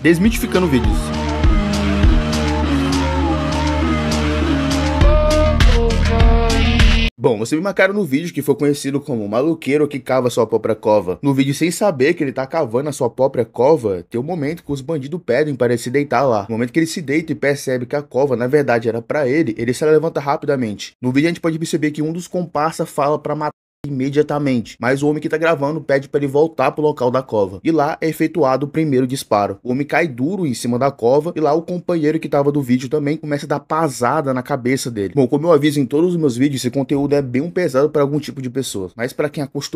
Desmitificando vídeos. Bom, você me cara no vídeo que foi conhecido como maluqueiro que cava sua própria cova. No vídeo, sem saber que ele tá cavando a sua própria cova, tem um momento que os bandidos pedem para ele se deitar lá. No momento que ele se deita e percebe que a cova na verdade era para ele, ele se levanta rapidamente. No vídeo a gente pode perceber que um dos comparsa fala para matar imediatamente, mas o homem que tá gravando pede para ele voltar pro local da cova. E lá é efetuado o primeiro disparo. O homem cai duro em cima da cova e lá o companheiro que tava do vídeo também começa a dar pasada na cabeça dele. Bom, como eu aviso em todos os meus vídeos, esse conteúdo é bem pesado para algum tipo de pessoa, mas para quem é acostuma